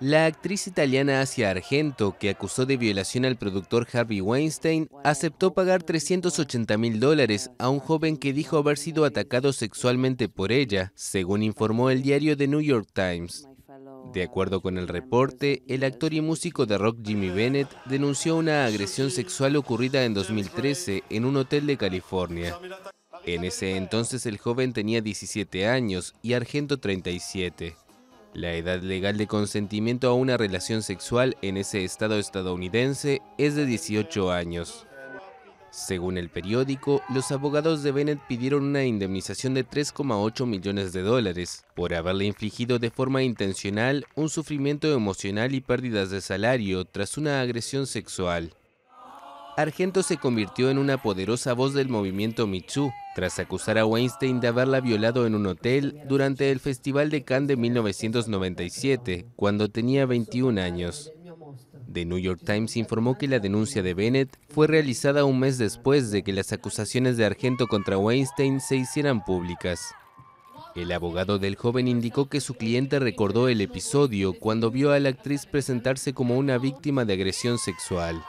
La actriz italiana Asia Argento, que acusó de violación al productor Harvey Weinstein, aceptó pagar 380 mil dólares a un joven que dijo haber sido atacado sexualmente por ella, según informó el diario The New York Times. De acuerdo con el reporte, el actor y músico de rock Jimmy Bennett denunció una agresión sexual ocurrida en 2013 en un hotel de California. En ese entonces el joven tenía 17 años y Argento 37. La edad legal de consentimiento a una relación sexual en ese estado estadounidense es de 18 años. Según el periódico, los abogados de Bennett pidieron una indemnización de 3,8 millones de dólares por haberle infligido de forma intencional un sufrimiento emocional y pérdidas de salario tras una agresión sexual. Argento se convirtió en una poderosa voz del movimiento Michu tras acusar a Weinstein de haberla violado en un hotel durante el Festival de Cannes de 1997, cuando tenía 21 años. The New York Times informó que la denuncia de Bennett fue realizada un mes después de que las acusaciones de Argento contra Weinstein se hicieran públicas. El abogado del joven indicó que su cliente recordó el episodio cuando vio a la actriz presentarse como una víctima de agresión sexual.